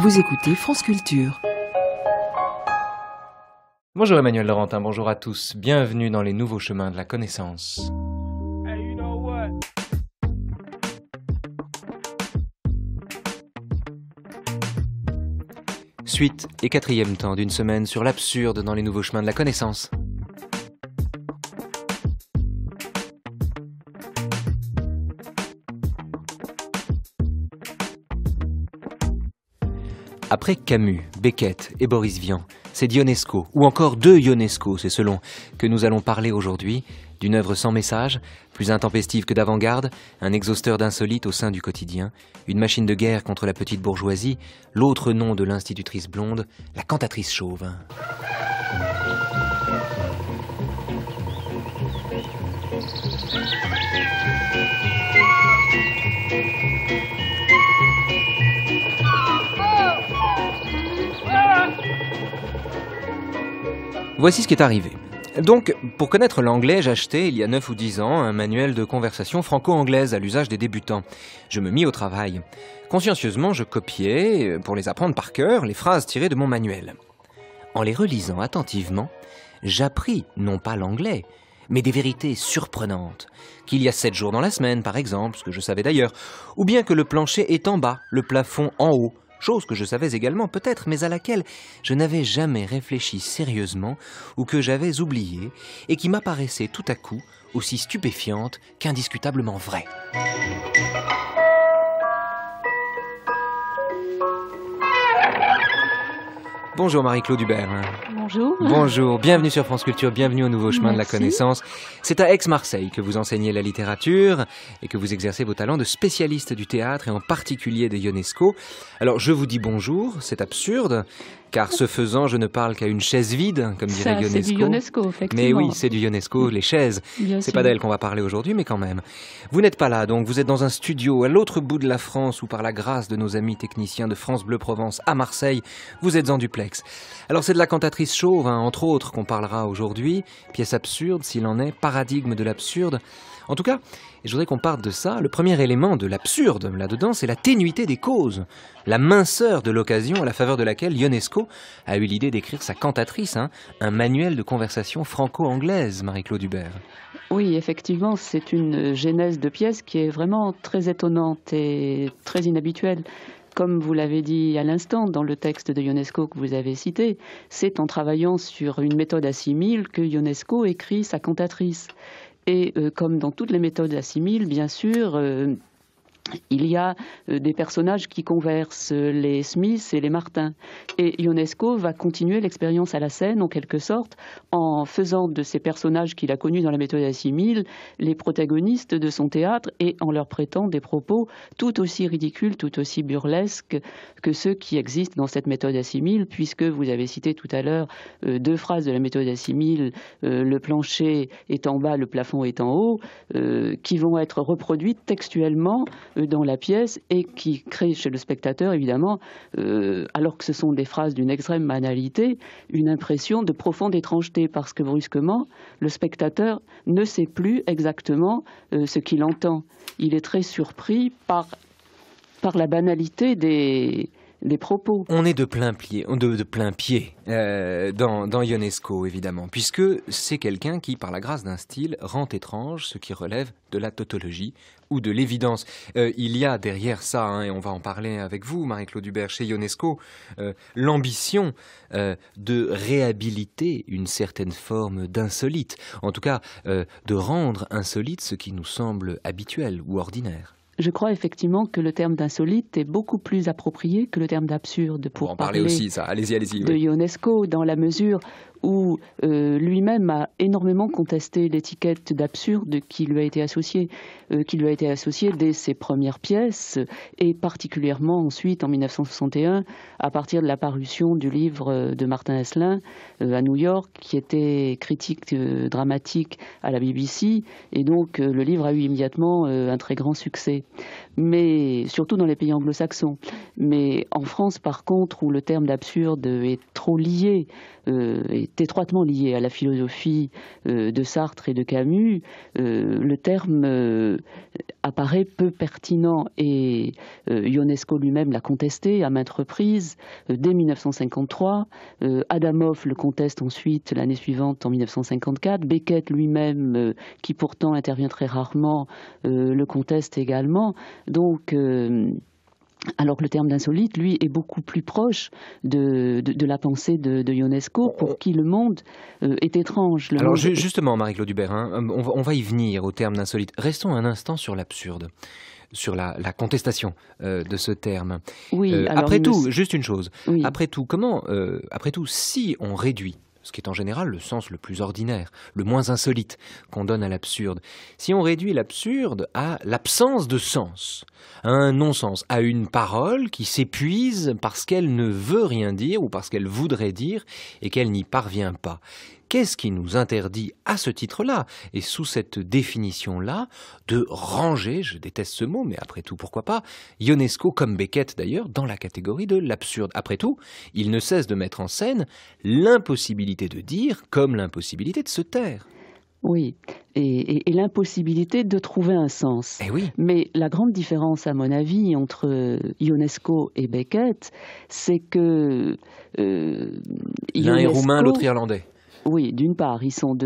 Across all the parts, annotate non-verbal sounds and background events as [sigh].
Vous écoutez France Culture. Bonjour Emmanuel Laurentin, bonjour à tous. Bienvenue dans les nouveaux chemins de la connaissance. Suite et quatrième temps d'une semaine sur l'absurde dans les nouveaux chemins de la connaissance. Après Camus, Beckett et Boris Vian, c'est d'Ionesco, ou encore de Ionesco, c'est selon, que nous allons parler aujourd'hui, d'une œuvre sans message, plus intempestive que d'avant-garde, un exhausteur d'insolites au sein du quotidien, une machine de guerre contre la petite bourgeoisie, l'autre nom de l'institutrice blonde, la cantatrice chauve. Voici ce qui est arrivé. Donc, pour connaître l'anglais, j'achetais, il y a 9 ou 10 ans, un manuel de conversation franco-anglaise à l'usage des débutants. Je me mis au travail. Consciencieusement, je copiais, pour les apprendre par cœur, les phrases tirées de mon manuel. En les relisant attentivement, j'appris, non pas l'anglais, mais des vérités surprenantes. Qu'il y a 7 jours dans la semaine, par exemple, ce que je savais d'ailleurs, ou bien que le plancher est en bas, le plafond en haut, chose que je savais également peut-être, mais à laquelle je n'avais jamais réfléchi sérieusement ou que j'avais oubliée, et qui m'apparaissait tout à coup aussi stupéfiante qu'indiscutablement vraie. Bonjour Marie-Claude Hubert. Bonjour. Bonjour, bienvenue sur France Culture, bienvenue au nouveau chemin de la connaissance. C'est à Aix-Marseille que vous enseignez la littérature et que vous exercez vos talents de spécialiste du théâtre et en particulier de Ionesco. Alors je vous dis bonjour, c'est absurde, car ce faisant je ne parle qu'à une chaise vide, comme dirait Ça, Ionesco. C'est du Ionesco, effectivement. Mais oui, c'est du Ionesco, les chaises. C'est pas d'elle qu'on va parler aujourd'hui, mais quand même. Vous n'êtes pas là, donc vous êtes dans un studio à l'autre bout de la France ou par la grâce de nos amis techniciens de France Bleu Provence à Marseille, vous êtes en duplex. Alors c'est de la cantatrice chauve, hein, entre autres, qu'on parlera aujourd'hui, pièce absurde s'il en est, paradigme de l'absurde. En tout cas, je voudrais qu'on parte de ça. Le premier élément de l'absurde là-dedans, c'est la ténuité des causes, la minceur de l'occasion à la faveur de laquelle Ionesco a eu l'idée d'écrire sa cantatrice, hein, un manuel de conversation franco-anglaise, Marie-Claude Hubert. Oui, effectivement, c'est une genèse de pièce qui est vraiment très étonnante et très inhabituelle comme vous l'avez dit à l'instant dans le texte de Ionesco que vous avez cité, c'est en travaillant sur une méthode assimile que Ionesco écrit sa cantatrice. Et euh, comme dans toutes les méthodes assimiles, bien sûr, euh, il y a euh, des personnages qui conversent, euh, les Smiths et les Martins. Et Ionesco va continuer l'expérience à la scène, en quelque sorte, en faisant de ces personnages qu'il a connus dans la méthode assimile les protagonistes de son théâtre et en leur prêtant des propos tout aussi ridicules, tout aussi burlesques que ceux qui existent dans cette méthode assimile, puisque vous avez cité tout à l'heure euh, deux phrases de la méthode assimile le plancher est en bas, le plafond est en haut, qui vont être reproduites textuellement euh, dans la pièce et qui crée chez le spectateur, évidemment, euh, alors que ce sont des phrases d'une extrême banalité, une impression de profonde étrangeté parce que brusquement, le spectateur ne sait plus exactement euh, ce qu'il entend. Il est très surpris par la banalité des, on est de plein pied, de, de plein pied euh, dans, dans Ionesco, évidemment, puisque c'est quelqu'un qui, par la grâce d'un style, rend étrange ce qui relève de la tautologie ou de l'évidence. Euh, il y a derrière ça, hein, et on va en parler avec vous, Marie-Claude Hubert, chez Ionesco, euh, l'ambition de réhabiliter une certaine forme d'insolite, en tout cas de rendre insolite ce qui nous semble habituel ou ordinaire je crois effectivement que le terme d'insolite est beaucoup plus approprié que le terme d'absurde pour parler, aussi De UNESCO dans la mesure où euh, lui-même a énormément contesté l'étiquette d'absurde qui lui a été associée, euh, qui lui a été associée dès ses premières pièces, et particulièrement ensuite en 1961, à partir de la parution du livre de Martin Esselin euh, à New York, qui était critique dramatique à la BBC, et donc le livre a eu immédiatement un très grand succès mais surtout dans les pays anglo-saxons. Mais en France, par contre, où le terme d'absurde est trop lié, euh, est étroitement lié à la philosophie euh, de Sartre et de Camus, euh, le terme apparaît peu pertinent et Ionesco lui-même l'a contesté à maintes reprises dès 1953. Adamoff le conteste ensuite l'année suivante en 1954. Beckett lui-même, qui pourtant intervient très rarement, le conteste également. Donc, euh, alors que le terme d'insolite, lui, est beaucoup plus proche de, de, la pensée de, de, Ionesco, euh, pour qui le monde euh, est étrange. alors justement, Marie-Claude Hubert, hein, on, va, y venir au terme d'insolite. Restons un instant sur l'absurde sur la, contestation de ce terme. Oui, après tout, juste une chose. Après tout, comment, après tout, si on réduit ce qui est en général le sens le plus ordinaire, le moins insolite qu'on donne à l'absurde. Si on réduit l'absurde à l'absence de sens, à un non-sens, à une parole qui s'épuise parce qu'elle ne veut rien dire ou parce qu'elle voudrait dire et qu'elle n'y parvient pas qu'est-ce qui nous interdit à ce titre-là et sous cette définition-là de ranger, je déteste ce mot, mais après tout pourquoi pas, Ionesco comme Beckett d'ailleurs dans la catégorie de l'absurde. Après tout, il ne cesse de mettre en scène l'impossibilité de dire comme l'impossibilité de se taire. Oui, et, l'impossibilité de trouver un sens. Eh oui. Mais la grande différence, à mon avis, entre euh, Ionesco et Beckett, c'est que. Euh, L'un est roumain, l'autre irlandais. Oui, d'une part, ils sont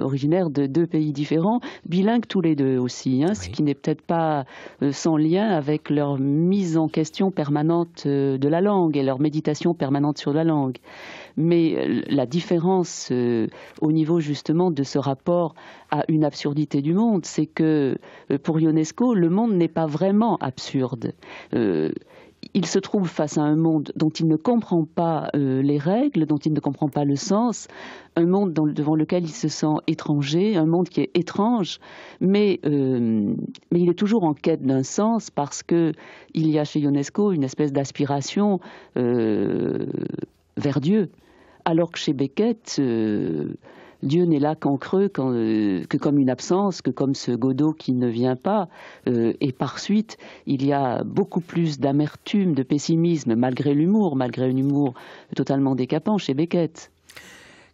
originaires de deux pays différents, bilingues tous les deux aussi, hein, ce qui n'est peut-être pas euh, sans lien avec leur mise en question permanente euh, de la langue et leur méditation permanente sur la langue. Mais euh, la différence au niveau justement de ce rapport à une absurdité du monde, c'est que pour Ionesco, le monde n'est pas vraiment absurde il se trouve face à un monde dont il ne comprend pas euh, les règles, dont il ne comprend pas le sens, un monde devant lequel il se sent étranger, un monde qui est étrange, mais, euh, il est toujours en quête d'un sens parce qu'il y a chez Ionesco une espèce d'aspiration euh, vers Dieu, alors que chez Beckett Dieu n'est là qu'en creux, euh, que comme une absence, que comme ce Godot qui ne vient pas. Euh, et par suite, il y a beaucoup plus d'amertume, de pessimisme, malgré l'humour, malgré un humour totalement décapant chez Beckett.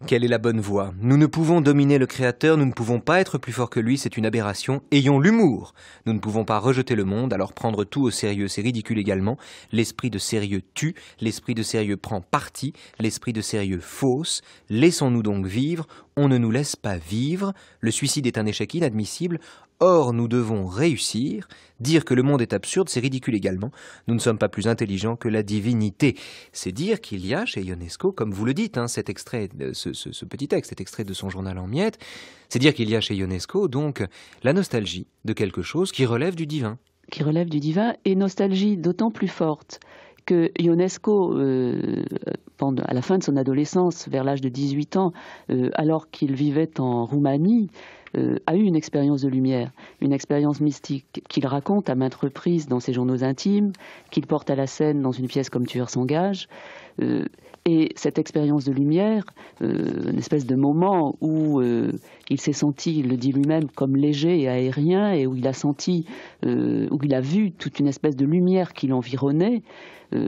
Quelle est la bonne voie Nous ne pouvons dominer le Créateur, nous ne pouvons pas être plus fort que lui, c'est une aberration. Ayons l'humour Nous ne pouvons pas rejeter le monde, alors prendre tout au sérieux, c'est ridicule également. L'esprit de sérieux tue, l'esprit de sérieux prend parti, l'esprit de sérieux fausse. Laissons-nous donc vivre, on ne nous laisse pas vivre, le suicide est un échec inadmissible, or nous devons réussir, dire que le monde est absurde, c'est ridicule également, nous ne sommes pas plus intelligents que la divinité. C'est dire qu'il y a chez Ionesco, comme vous le dites, hein, cet extrait, ce, ce, petit texte, cet extrait de son journal en miettes, c'est dire qu'il y a chez Ionesco donc la nostalgie de quelque chose qui relève du divin. Qui relève du divin et nostalgie d'autant plus forte que Ionesco, euh, pendant, à la fin de son adolescence, vers l'âge de 18 ans, euh, alors qu'il vivait en Roumanie, euh, a eu une expérience de lumière, une expérience mystique qu'il raconte à maintes reprises dans ses journaux intimes, qu'il porte à la scène dans une pièce comme Tueur s'engage. Et cette expérience de lumière, euh, une espèce de moment où euh, il s'est senti, il le dit lui-même, comme léger et aérien, et où il a senti, euh, où il a vu toute une espèce de lumière qui l'environnait,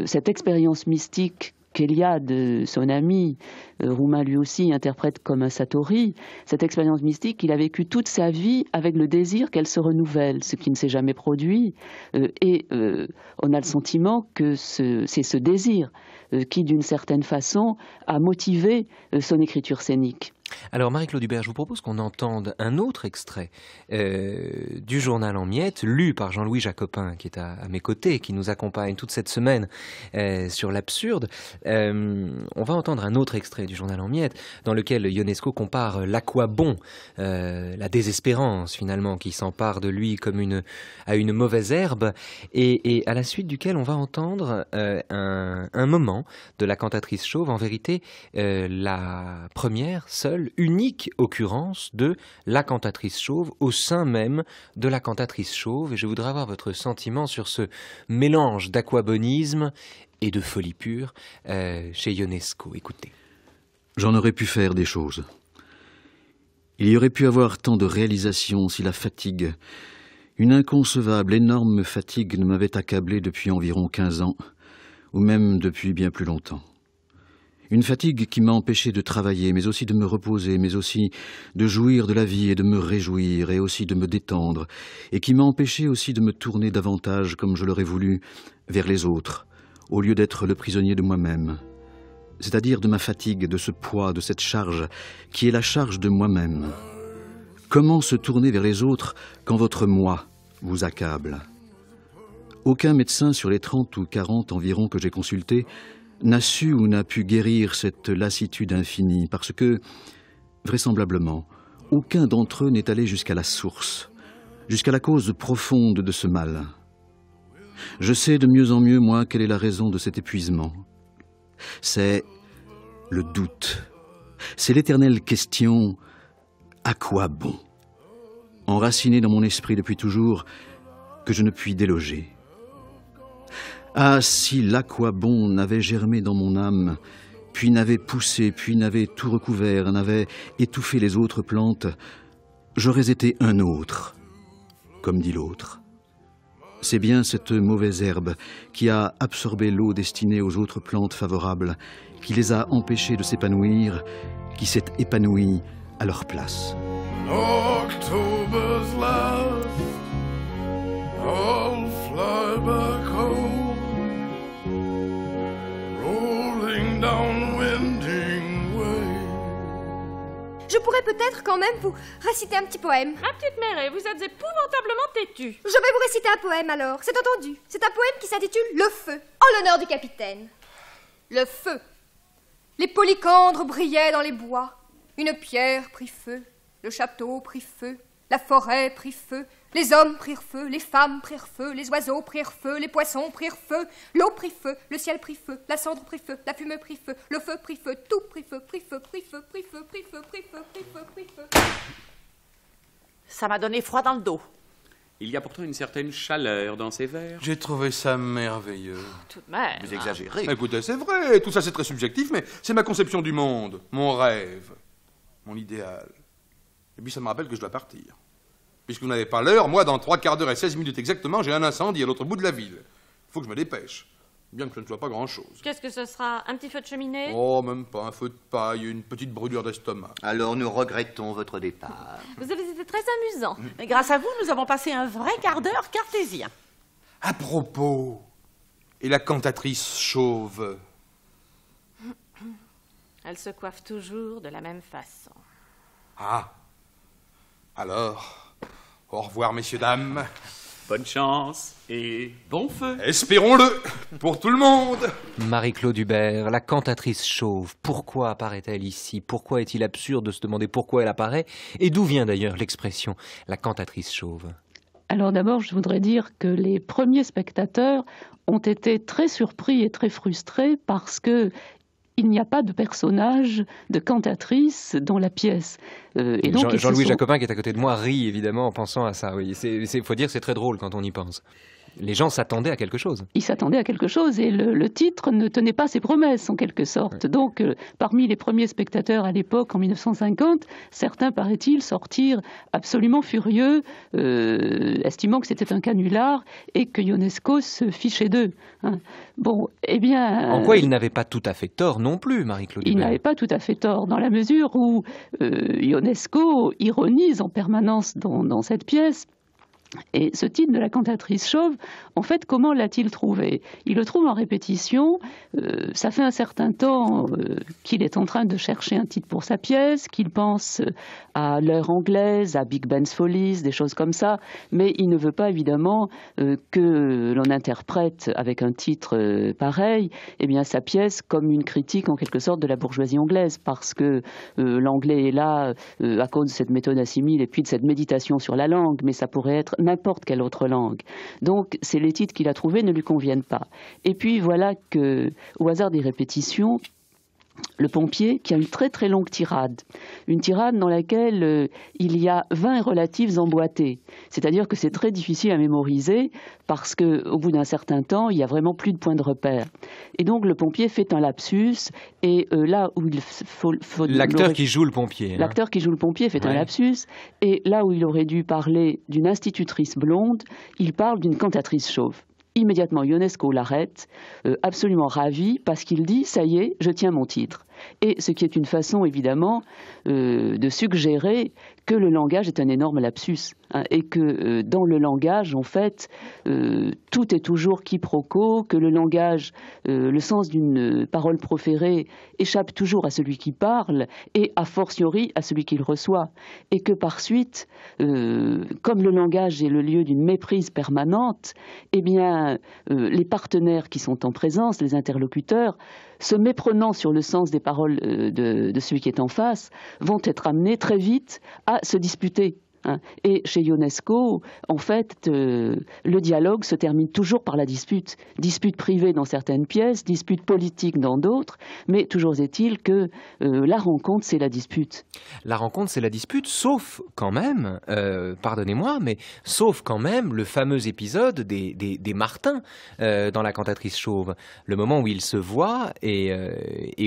cette expérience mystique de son ami, euh, roumain lui aussi, interprète comme un Satori, cette expérience mystique, qu'il a vécu toute sa vie avec le désir qu'elle se renouvelle, ce qui ne s'est jamais produit. Euh, et euh, on a le sentiment que c'est ce désir qui, d'une certaine façon, a motivé son écriture scénique. Alors Marie-Claude Hubert, je vous propose qu'on entende un autre extrait euh, du journal en miettes, lu par Jean-Louis Jacopin, qui est à, mes côtés, qui nous accompagne toute cette semaine euh, sur l'absurde. Euh, on va entendre un autre extrait du journal en miettes, dans lequel Ionesco compare l'aquabon, la désespérance finalement, qui s'empare de lui comme à une mauvaise herbe, et, à la suite duquel on va entendre un, moment de la cantatrice chauve, en vérité la première, seule, unique occurrence de la cantatrice chauve au sein même de la cantatrice chauve. Et je voudrais avoir votre sentiment sur ce mélange d'aquabonisme et de folie pure euh, chez Ionesco. Écoutez. J'en aurais pu faire des choses. Il y aurait pu avoir tant de réalisations si la fatigue, une inconcevable, énorme fatigue ne m'avait accablé depuis environ quinze ans, ou même depuis bien plus longtemps. Une fatigue qui m'a empêché de travailler, mais aussi de me reposer, mais aussi de jouir de la vie et de me réjouir, et aussi de me détendre, et qui m'a empêché aussi de me tourner davantage, comme je l'aurais voulu, vers les autres, au lieu d'être le prisonnier de moi-même, c'est-à-dire de ma fatigue, de ce poids, de cette charge, qui est la charge de moi-même. Comment se tourner vers les autres quand votre moi vous accable Aucun médecin sur les 30 ou 40 environ que j'ai consultés n'a su ou n'a pu guérir cette lassitude infinie, parce que, vraisemblablement, aucun d'entre eux n'est allé jusqu'à la source, jusqu'à la cause profonde de ce mal. Je sais de mieux en mieux, moi, quelle est la raison de cet épuisement. C'est le doute. C'est l'éternelle question à quoi bon Enracinée dans mon esprit depuis toujours, que je ne puis déloger. Ah, si l'aquabon n'avait germé dans mon âme, puis n'avait poussé, puis n'avait tout recouvert, n'avait étouffé les autres plantes, j'aurais été un autre, comme dit l'autre. C'est bien cette mauvaise herbe qui a absorbé l'eau destinée aux autres plantes favorables, qui les a empêchées de s'épanouir, qui s'est épanouie à leur place. je pourrais peut-être quand même vous réciter un petit poème. Ma ah, petite Mère, vous êtes épouvantablement têtue. Je vais vous réciter un poème alors, c'est entendu. C'est un poème qui s'intitule Le feu, en l'honneur du capitaine. Le feu. Les polycandres brillaient dans les bois. Une pierre prit feu, le château prit feu, la forêt prit feu, les hommes prirent feu, les femmes prirent feu, les oiseaux prirent feu, les poissons prirent feu, l'eau prit feu, le ciel prit feu, la cendre prit feu, la fumée prit feu, le feu prit feu, tout prit feu, prit feu, prit feu, prit feu, prit feu, prit feu, prit feu, prit feu. Ça m'a donné froid dans le dos. Il y a pourtant une certaine chaleur dans ces vers. J'ai trouvé ça merveilleux. Tout de même. Vous exagérez. Écoutez, c'est vrai, tout ça c'est très subjectif, mais c'est ma conception du monde, mon rêve, mon idéal. Et puis ça me rappelle que je dois partir. Puisque vous n'avez pas l'heure, moi, dans trois quarts d'heure et 16 minutes exactement, j'ai un incendie à l'autre bout de la ville. Il faut que je me dépêche. Bien que ce ne soit pas grand-chose. Qu'est-ce que ce sera Un petit feu de cheminée Oh, même pas un feu de paille, une petite brûlure d'estomac. Alors nous regrettons votre départ. Vous avez été très amusant. Mais grâce à vous, nous avons passé un vrai quart d'heure cartésien. À propos, et la cantatrice chauve Elle se coiffe toujours de la même façon. Ah Alors au revoir, messieurs, dames. Bonne chance et bon feu. Espérons-le pour tout le monde. Marie-Claude Hubert, la cantatrice chauve, pourquoi apparaît-elle ici Pourquoi est-il absurde de se demander pourquoi elle apparaît Et d'où vient d'ailleurs l'expression la cantatrice chauve alors d'abord, je voudrais dire que les premiers spectateurs ont été très surpris et très frustrés parce que il n'y a pas de personnage de cantatrice dans la pièce. Euh, et Jean, louis Jacobin, qui est à côté de moi, rit évidemment en pensant à ça. Il faut dire que c'est très drôle quand on y pense les gens s'attendaient à quelque chose. Ils s'attendaient à quelque chose et le, titre ne tenait pas ses promesses en quelque sorte. Donc euh, parmi les premiers spectateurs à l'époque, en 1950, certains, paraît-il, sortirent absolument furieux, euh, estimant que c'était un canular et que Ionesco se fichait d'eux. Hein. Bon, eh bien... En euh, quoi il n'avait pas tout à fait tort non plus, Marie-Claude Il n'avait pas tout à fait tort dans la mesure où Ionesco ironise en permanence dans cette pièce et ce titre de la cantatrice chauve, en fait, comment l'a-t-il trouvé Il le trouve en répétition. Euh, ça fait un certain temps euh, qu'il est en train de chercher un titre pour sa pièce, qu'il pense euh, à l'heure anglaise, à Big Ben's Follies, des choses comme ça. Mais il ne veut pas, évidemment, que l'on interprète avec un titre pareil eh bien, sa pièce comme une critique, en quelque sorte, de la bourgeoisie anglaise, parce que l'anglais est là à cause de cette méthode assimile et puis de cette méditation sur la langue, mais ça pourrait être n'importe quelle autre langue. Donc, c'est les titres qu'il a trouvés ne lui conviennent pas. Et puis, voilà que, au hasard des répétitions, le pompier qui a une très très longue tirade, une tirade dans laquelle euh, il y a 20 relatives emboîtées. C'est-à-dire que c'est très difficile à mémoriser parce que au bout d'un certain temps, il n'y a vraiment plus de points de repère. Et donc le pompier fait un lapsus et euh, là où il faut, l'acteur qui joue le pompier, hein. l'acteur qui joue le pompier fait un lapsus et là où il aurait dû parler d'une institutrice blonde, il parle d'une cantatrice chauve. Immédiatement, Ionesco l'arrête, euh, absolument ravi, parce qu'il dit ⁇ ça y est, je tiens mon titre ⁇ Et ce qui est une façon, évidemment, euh, de suggérer que le langage est un énorme lapsus. Hein, et que euh, dans le langage, en fait, euh, tout est toujours quiproquo, que le langage, euh, le sens d'une parole proférée échappe toujours à celui qui parle et a fortiori à celui qui le reçoit, et que par suite, comme le langage est le lieu d'une méprise permanente, eh bien, les partenaires qui sont en présence, les interlocuteurs, se méprenant sur le sens des paroles de celui qui est en face, vont être amenés très vite à se disputer. Hein. Et chez Ionesco, en fait, euh, le dialogue se termine toujours par la dispute. Dispute privée dans certaines pièces, dispute politique dans d'autres, mais toujours est-il que euh, la rencontre, c'est la dispute. La rencontre, c'est la dispute, sauf quand même, euh, pardonnez-moi, mais sauf quand même le fameux épisode des, des, Martins dans La cantatrice chauve. Le moment où ils se voient et,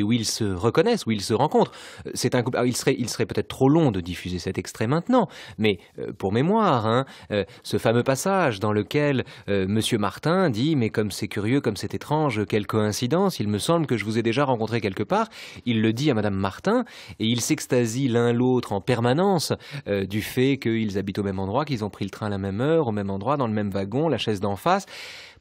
où ils se reconnaissent, où ils se rencontrent. C'est un, ah, il serait, il serait peut-être trop long de diffuser cet extrait maintenant. Mais euh, pour mémoire, hein, euh, ce fameux passage dans lequel euh, Monsieur Martin dit Mais comme c'est curieux, comme c'est étrange, quelle coïncidence, il me semble que je vous ai déjà rencontré quelque part, il le dit à Madame Martin et ils s'extasient l'un l'autre en permanence du fait qu'ils habitent au même endroit, qu'ils ont pris le train à la même heure, au même endroit, dans le même wagon, la chaise d'en face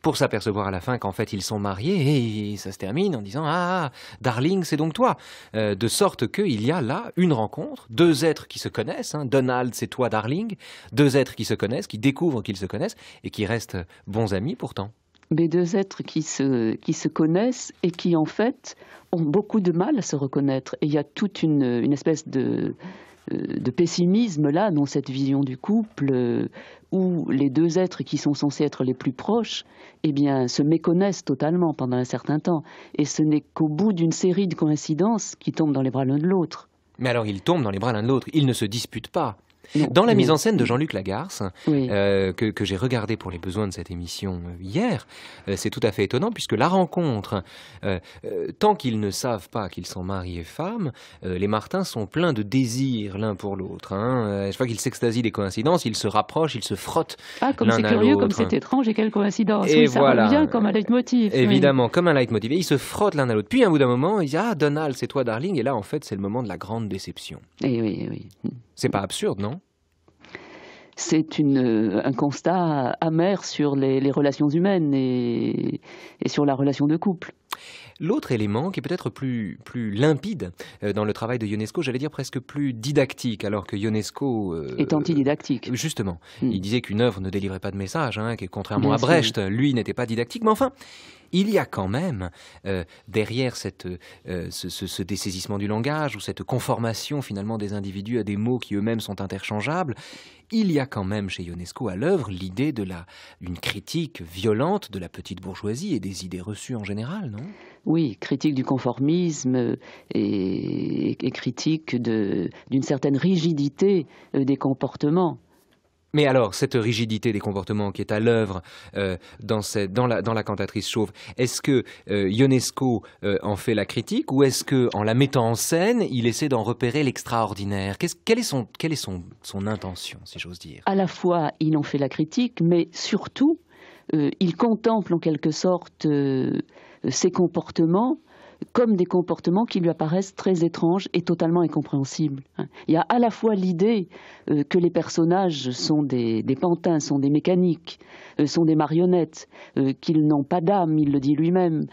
pour s'apercevoir à la fin qu'en fait ils sont mariés et ça se termine en disant Ah, ah darling, c'est donc toi. Euh, de sorte qu'il y a là une rencontre, deux êtres qui se connaissent, hein, Donald, c'est toi, darling, deux êtres qui se connaissent, qui découvrent qu'ils se connaissent et qui restent bons amis pourtant. Mais deux êtres qui se, connaissent et qui en fait ont beaucoup de mal à se reconnaître. Et il y a toute une espèce de euh, de pessimisme-là dans cette vision du couple euh, où les deux êtres qui sont censés être les plus proches, eh bien, se méconnaissent totalement pendant un certain temps. Et ce n'est qu'au bout d'une série de coïncidences qu'ils tombent dans les bras l'un de l'autre. Mais alors ils tombent dans les bras l'un de l'autre, ils ne se disputent pas. Dans la mise en scène de Jean-Luc Lagarce, euh, que, j'ai regardé pour les besoins de cette émission euh, hier, euh, c'est tout à fait étonnant puisque la rencontre, tant qu'ils ne savent pas qu'ils sont mariés et femme, les Martins sont pleins de désirs l'un pour l'autre. Hein. je crois qu'ils s'extasient des coïncidences, ils se rapprochent, ils se frottent. Ah, comme c'est curieux, comme c'est étrange et quelle coïncidence. Et voilà. Ça comme un leitmotiv. Évidemment, comme un leitmotiv. Et ils se frottent l'un à l'autre. Puis, à bout d'un moment, ils disent Ah, Donald, c'est toi, darling. Et là, en fait, c'est le moment de la grande déception. Et eh oui, et eh oui. C'est pas absurde, non c'est euh, un constat amer sur les, relations humaines et sur la relation de couple. L'autre élément qui est peut-être plus, limpide euh, dans le travail de Ionesco, j'allais dire presque plus didactique, alors que Ionesco... est euh, est antididactique. Justement. Hmm. Il disait qu'une œuvre ne délivrait pas de message, hein, contrairement à Brecht, lui n'était pas didactique, mais enfin, il y a quand même euh, derrière cette, ce, dessaisissement du langage ou cette conformation finalement des individus à des mots qui eux-mêmes sont interchangeables, il y a quand même chez Ionesco à l'œuvre l'idée d'une critique violente de la petite bourgeoisie et des idées reçues en général, non oui, critique du conformisme euh, et, critique d'une certaine rigidité euh, des comportements. Mais alors, cette rigidité des comportements qui est à l'œuvre euh, dans, la, cantatrice chauve, est-ce que Ionesco en fait la critique ou est-ce qu'en la mettant en scène, il essaie d'en repérer l'extraordinaire Quelle est, son, son intention, si j'ose dire À la fois, il en fait la critique, mais surtout, il contemple en quelque sorte euh, ses comportements comme des comportements qui lui apparaissent très étranges et totalement incompréhensibles. Hein. Il y a à la fois l'idée euh, que les personnages sont des, des, pantins, sont des mécaniques, euh, sont des marionnettes, qu'ils n'ont pas d'âme, il le dit lui-même,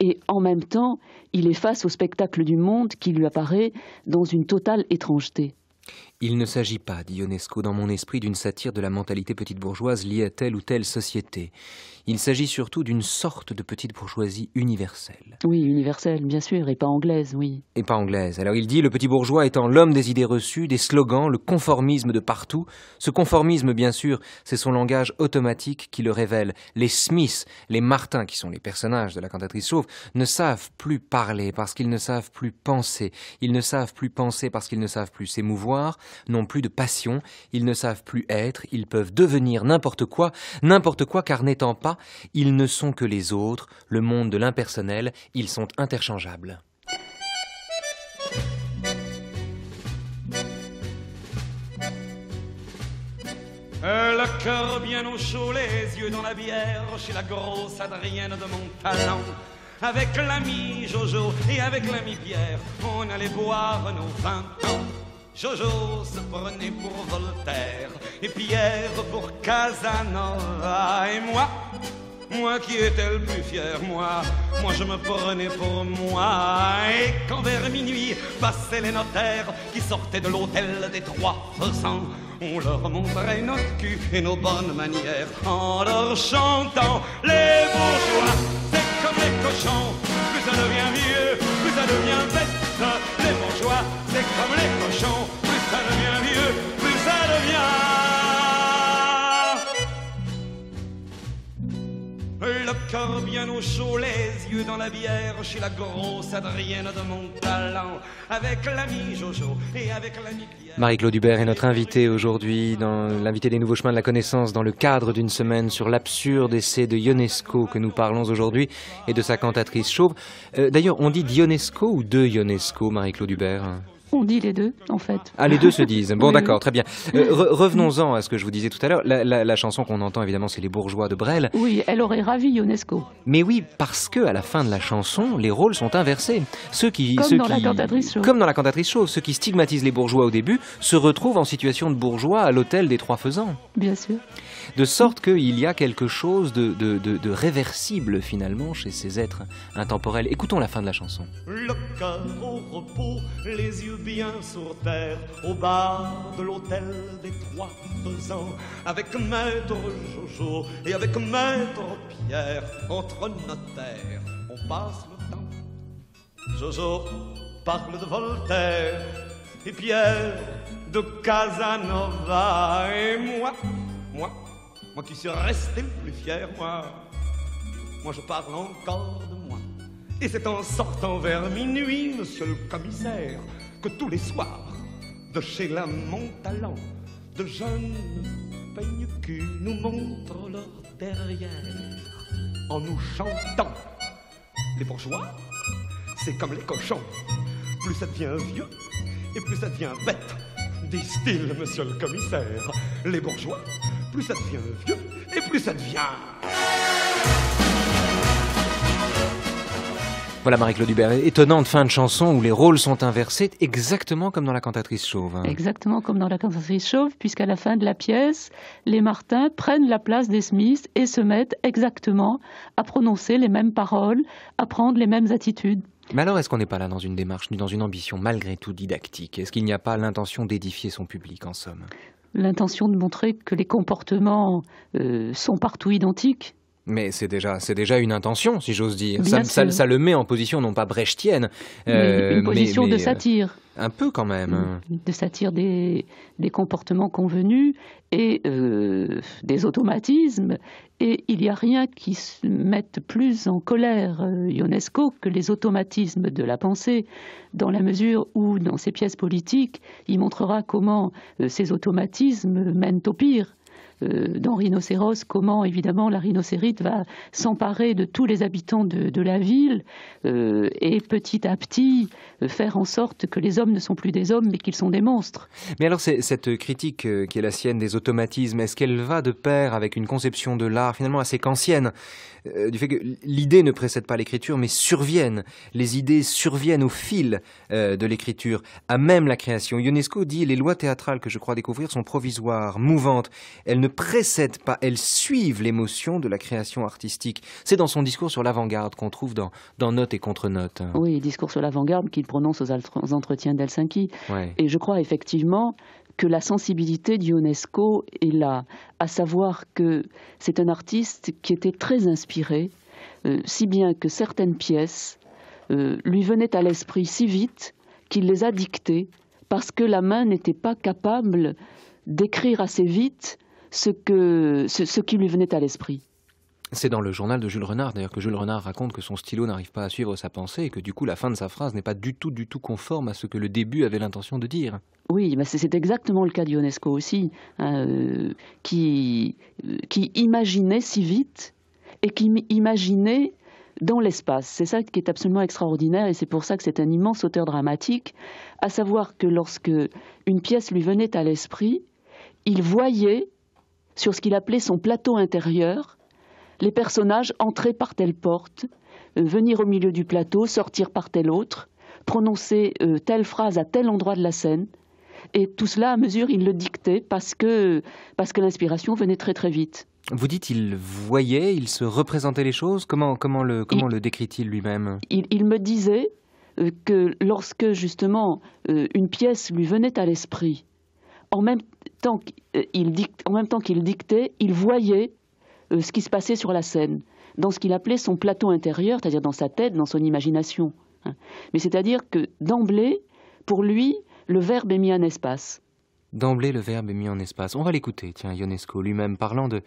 et en même temps, il est face au spectacle du monde qui lui apparaît dans une totale étrangeté. Il ne s'agit pas, dit Ionesco dans mon esprit, d'une satire de la mentalité petite bourgeoise liée à telle ou telle société. Il s'agit surtout d'une sorte de petite bourgeoisie universelle. Oui, universelle, bien sûr, et pas anglaise, oui. Et pas anglaise. Alors il dit, le petit bourgeois étant l'homme des idées reçues, des slogans, le conformisme de partout. Ce conformisme, bien sûr, c'est son langage automatique qui le révèle. Les Smiths, les Martins, qui sont les personnages de la cantatrice chauve, ne savent plus parler parce qu'ils ne savent plus penser. Ils ne savent plus penser parce qu'ils ne savent plus s'émouvoir n'ont plus de passion, ils ne savent plus être, ils peuvent devenir n'importe quoi, n'importe quoi car n'étant pas, ils ne sont que les autres, le monde de l'impersonnel, ils sont interchangeables. Euh, le cœur bien au chaud, les yeux dans la bière, chez la grosse Adrienne de mon talent. Avec l'ami Jojo et avec l'ami Pierre, on allait boire nos vingt ans. Jojo se prenait pour Voltaire et Pierre pour Casanova. Et moi, moi qui étais le plus fier, moi, moi je me prenais pour moi. Et quand vers minuit passaient les notaires qui sortaient de l'hôtel des trois faisans, on leur montrait notre cul et nos bonnes manières en leur chantant les bourgeois. C'est comme les cochons, plus ça devient vieux, plus ça devient bête les bourgeois, c'est comme les cochons. plus ça devient vieux. chaud, les yeux dans la bière, chez la Adrienne de mon talent, avec l'ami Jojo et avec l'ami Marie-Claude Hubert est notre invitée aujourd'hui, dans l'invité des Nouveaux Chemins de la Connaissance, dans le cadre d'une semaine sur l'absurde essai de Ionesco que nous parlons aujourd'hui et de sa cantatrice chauve. Euh, d'ailleurs, on dit d'Ionesco ou de Ionesco, Marie-Claude Hubert on dit les deux, en fait. Ah, les deux se disent. Bon, d'accord, très bien. Euh, revenons-en à ce que je vous disais tout à l'heure. La, chanson qu'on entend, évidemment, c'est Les Bourgeois de Brel. Oui, elle aurait ravi unesco Mais oui, parce que à la fin de la chanson, les rôles sont inversés. Ceux qui, comme dans la cantatrice chaude, Comme dans la cantatrice chauve. Ceux qui stigmatisent les bourgeois au début se retrouvent en situation de bourgeois à l'hôtel des Trois Faisans. Bien sûr. De sorte qu'il y a quelque chose de, réversible finalement chez ces êtres intemporels. Écoutons la fin de la chanson. Le cœur au repos, les yeux bien sur terre, au bar de l'hôtel des trois ans, avec maître Jojo et avec maître Pierre, entre nos terres, on passe le temps. Jojo parle de Voltaire et Pierre de Casanova et moi, moi moi qui suis resté le plus fier, moi, moi je parle encore de moi. Et c'est en sortant vers minuit, monsieur le commissaire, que tous les soirs, de chez la Montalent, de jeunes peigne nous montrent leur derrière en nous chantant. Les bourgeois, c'est comme les cochons. Plus ça devient vieux et plus ça devient bête. Disent-ils, monsieur le commissaire, les bourgeois, plus ça devient vieux et plus ça devient. Voilà Marie-Claude Hubert, étonnante fin de chanson où les rôles sont inversés, exactement comme dans la cantatrice chauve. Hein. Exactement comme dans la cantatrice chauve, puisqu'à la fin de la pièce, les Martins prennent la place des Smiths et se mettent exactement à prononcer les mêmes paroles, à prendre les mêmes attitudes. Mais alors, est-ce qu'on n'est pas là dans une démarche, dans une ambition malgré tout didactique Est-ce qu'il n'y a pas l'intention d'édifier son public, en somme l'intention de montrer que les comportements euh, sont partout identiques. Mais c'est déjà, déjà une intention, si j'ose dire. Ça, le met en position non pas brechtienne, mais une euh, position de euh, satire. Un peu quand même. Mmh. Hein. De satire des, comportements convenus et euh, des automatismes. Et il n'y a rien qui se mette plus en colère euh, Ionesco que les automatismes de la pensée, dans la mesure où, dans ses pièces politiques, il montrera comment euh, ces automatismes mènent au pire. Euh, dans Rhinocéros, comment évidemment la rhinocérite va s'emparer de tous les habitants de, la ville euh, et petit à petit euh, faire en sorte que les hommes ne sont plus des hommes mais qu'ils sont des monstres. Mais alors cette critique qui est la sienne des automatismes, est-ce qu'elle va de pair avec une conception de l'art finalement assez qu'ancienne? Euh, du fait que l'idée ne précède pas l'écriture, mais surviennent. Les idées surviennent au fil euh, de l'écriture, à même la création. Ionesco dit les lois théâtrales que je crois découvrir sont provisoires, mouvantes. Elles ne précèdent pas, elles suivent l'émotion de la création artistique. C'est dans son discours sur l'avant-garde qu'on trouve dans, dans Notes et contre-notes. Oui, discours sur l'avant-garde qu'il prononce aux, entretiens d'Helsinki. Et je crois effectivement que la sensibilité d'Ionesco est là, à savoir que c'est un artiste qui était très inspiré, euh, si bien que certaines pièces euh, lui venaient à l'esprit si vite qu'il les a dictées, parce que la main n'était pas capable d'écrire assez vite que, ce qui lui venait à l'esprit. C'est dans le journal de Jules Renard, d'ailleurs, que Jules Renard raconte que son stylo n'arrive pas à suivre sa pensée et que du coup la fin de sa phrase n'est pas du tout, du tout conforme à ce que le début avait l'intention de dire. Oui, bah, c'est exactement le cas d'Ionesco aussi, hein, euh, qui, euh, qui imaginait si vite et qui imaginait dans l'espace. C'est ça qui est absolument extraordinaire et c'est pour ça que c'est un immense auteur dramatique, à savoir que lorsque une pièce lui venait à l'esprit, il voyait sur ce qu'il appelait son plateau intérieur, les personnages entrer par telle porte, euh, venir au milieu du plateau, sortir par telle autre, prononcer euh, telle phrase à tel endroit de la scène. Et tout cela, à mesure, il le dictait parce que, l'inspiration venait très très vite. Vous dites il voyait, il se représentait les choses. Comment, le, comment décrit-il lui-même il, me disait euh, que lorsque justement une pièce lui venait à l'esprit, en même temps qu'il dictait, il voyait euh, ce qui se passait sur la scène, dans ce qu'il appelait son plateau intérieur, c'est-à-dire dans sa tête, dans son imagination. Hein. Mais c'est-à-dire que d'emblée, pour lui, le verbe est mis en espace. D'emblée, le verbe est mis en espace. On va l'écouter, tiens, Ionesco, lui-même parlant de,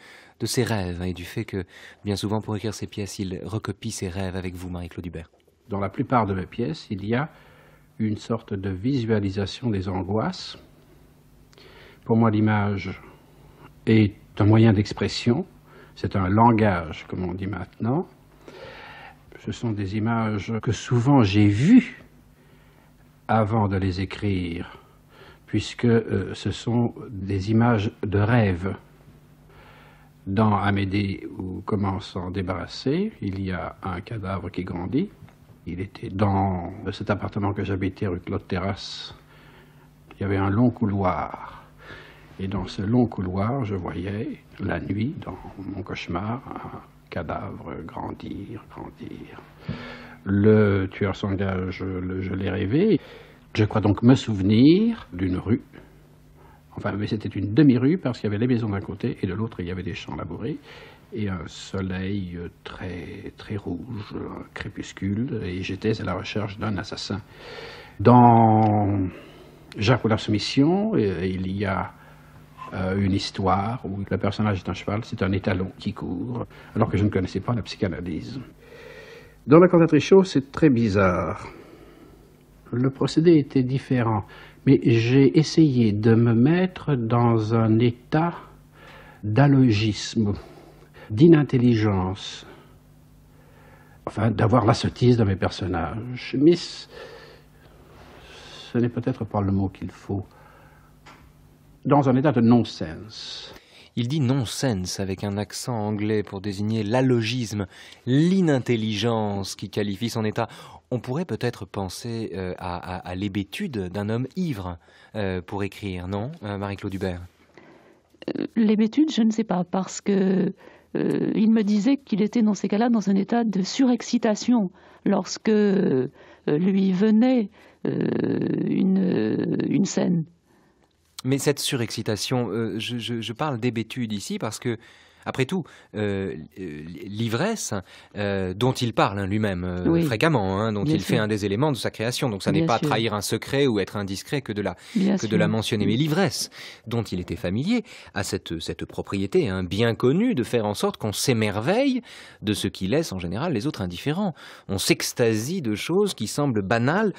ses rêves hein, et du fait que, bien souvent, pour écrire ses pièces, il recopie ses rêves avec vous, Marie-Claude Hubert. Dans la plupart de mes pièces, il y a une sorte de visualisation des angoisses. Pour moi, l'image est un moyen d'expression, c'est un langage, comme on dit maintenant. Ce sont des images que souvent j'ai vues avant de les écrire, puisque euh, ce sont des images de rêve. Dans Amédée, où comment s'en débarrasser, il y a un cadavre qui grandit. Il était dans cet appartement que j'habitais, rue Claude Terrasse. Il y avait un long couloir et dans ce long couloir, je voyais, la nuit, dans mon cauchemar, un cadavre grandir, grandir. Le tueur s'engage je, l'ai rêvé. Je crois donc me souvenir d'une rue. Enfin, mais c'était une demi-rue parce qu'il y avait les maisons d'un côté et de l'autre, il y avait des champs labourés et un soleil très, très rouge, un crépuscule. Et j'étais à la recherche d'un assassin. Dans Jacques la euh, il y a euh, une histoire où le personnage est un cheval, c'est un étalon qui court, alors que je ne connaissais pas la psychanalyse. Dans la cantatrice chaude, c'est très bizarre. Le procédé était différent, mais j'ai essayé de me mettre dans un état d'allogisme, d'inintelligence, enfin d'avoir la sottise dans mes personnages. Mais ce n'est peut-être pas le mot qu'il faut dans un état de non Il dit non avec un accent anglais pour désigner l'allogisme, l'inintelligence qui qualifie son état. On pourrait peut-être penser euh, à, l'hébétude d'un homme ivre euh, pour écrire, non, euh, Marie-Claude Hubert L'hébétude, je ne sais pas, parce que il me disait qu'il était dans ces cas-là dans un état de surexcitation lorsque lui venait une scène. Mais cette surexcitation, euh, je, je, je, parle d'hébétude ici parce que après tout, euh, euh, l'ivresse euh, dont il parle hein, lui-même fréquemment, hein, dont il fait un des éléments de sa création, donc ça n'est pas trahir un secret ou être indiscret que de la, de la mentionner, mais l'ivresse dont il était familier a cette, cette propriété hein, bien connue de faire en sorte qu'on s'émerveille de ce qui laisse en général les autres indifférents. On s'extasie de choses qui semblent banales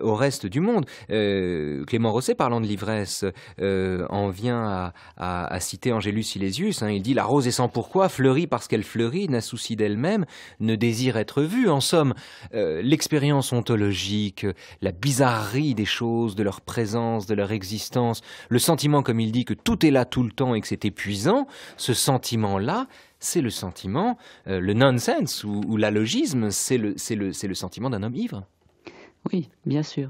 au reste du monde. Clément Rosset, parlant de l'ivresse, en vient à, citer Angélus Silesius. Hein. il dit la rose est sans pourquoi, fleurit parce qu'elle fleurit, n'a souci d'elle-même, ne désire être vue. En somme, euh, l'expérience ontologique, la bizarrerie des choses, de leur présence, de leur existence, le sentiment, comme il dit, que tout est là tout le temps et que c'est épuisant, ce sentiment-là, c'est le sentiment, euh, le nonsense ou, ou c'est le, sentiment d'un homme ivre. Oui, bien sûr.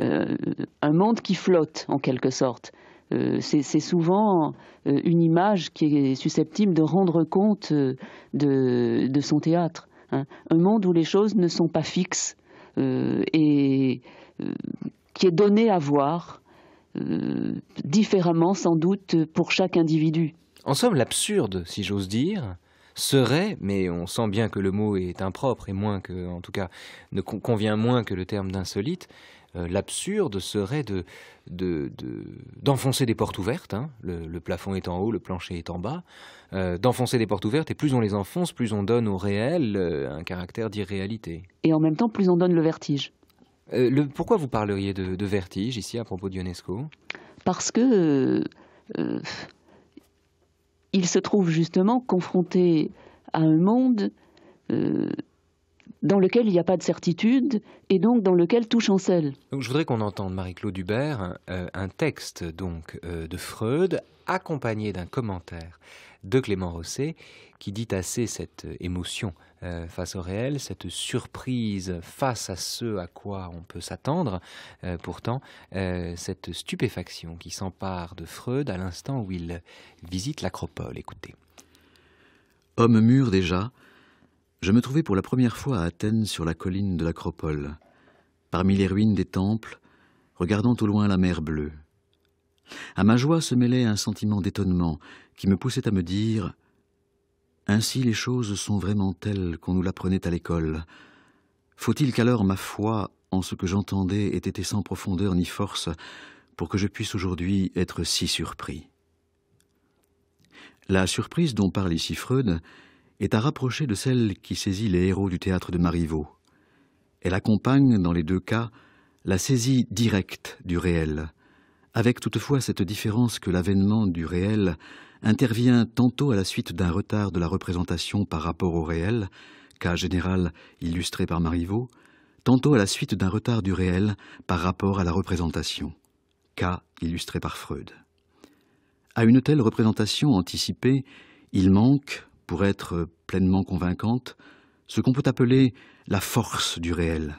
Euh, un monde qui flotte en quelque sorte, euh, c'est souvent euh, une image qui est susceptible de rendre compte euh, de, son théâtre. Hein. Un monde où les choses ne sont pas fixes et qui est donné à voir différemment sans doute pour chaque individu. En somme, l'absurde, si j'ose dire, serait, mais on sent bien que le mot est impropre et moins que, en tout cas, ne convient moins que le terme d'insolite, euh, l'absurde serait de, d'enfoncer des portes ouvertes, hein. le, plafond est en haut, le plancher est en bas, euh, d'enfoncer des portes ouvertes, et plus on les enfonce, plus on donne au réel euh, un caractère d'irréalité. Et en même temps, plus on donne le vertige. pourquoi vous parleriez de, vertige ici à propos d'Ionesco Parce que il se trouve justement confronté à un monde dans lequel il n'y a pas de certitude et donc dans lequel tout chancelle. Donc je voudrais qu'on entende Marie-Claude Hubert, euh, un texte donc euh, de Freud accompagné d'un commentaire de Clément Rosset qui dit assez cette émotion euh, face au réel, cette surprise face à ce à quoi on peut s'attendre, pourtant cette stupéfaction qui s'empare de Freud à l'instant où il visite l'acropole. Écoutez. Homme mûr déjà, je me trouvais pour la première fois à Athènes sur la colline de l'Acropole, parmi les ruines des temples, regardant au loin la mer bleue. À ma joie se mêlait un sentiment d'étonnement qui me poussait à me dire Ainsi les choses sont vraiment telles qu'on nous l'apprenait à l'école. Faut-il qu'alors ma foi en ce que j'entendais ait été sans profondeur ni force pour que je puisse aujourd'hui être si surpris La surprise dont parle ici Freud est à rapprocher de celle qui saisit les héros du théâtre de Marivaux. Elle accompagne, dans les deux cas, la saisie directe du réel, avec toutefois cette différence que l'avènement du réel intervient tantôt à la suite d'un retard de la représentation par rapport au réel, cas général illustré par Marivaux, tantôt à la suite d'un retard du réel par rapport à la représentation, cas illustré par Freud. À une telle représentation anticipée, il manque, pour être pleinement convaincante, ce qu'on peut appeler la force du réel,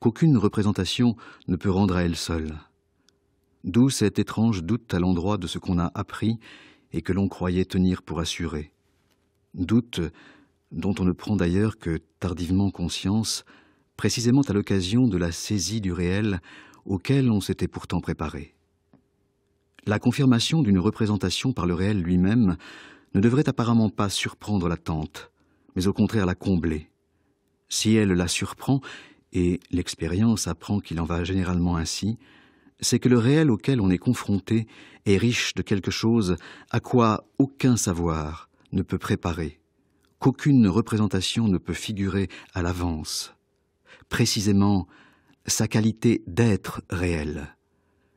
qu'aucune représentation ne peut rendre à elle seule. D'où cet étrange doute à l'endroit de ce qu'on a appris et que l'on croyait tenir pour assuré. Doute dont on ne prend d'ailleurs que tardivement conscience, précisément à l'occasion de la saisie du réel auquel on s'était pourtant préparé. La confirmation d'une représentation par le réel lui-même ne devrait apparemment pas surprendre la tente, mais au contraire la combler. Si elle la surprend, et l'expérience apprend qu'il en va généralement ainsi, c'est que le réel auquel on est confronté est riche de quelque chose à quoi aucun savoir ne peut préparer, qu'aucune représentation ne peut figurer à l'avance. Précisément, sa qualité d'être réel,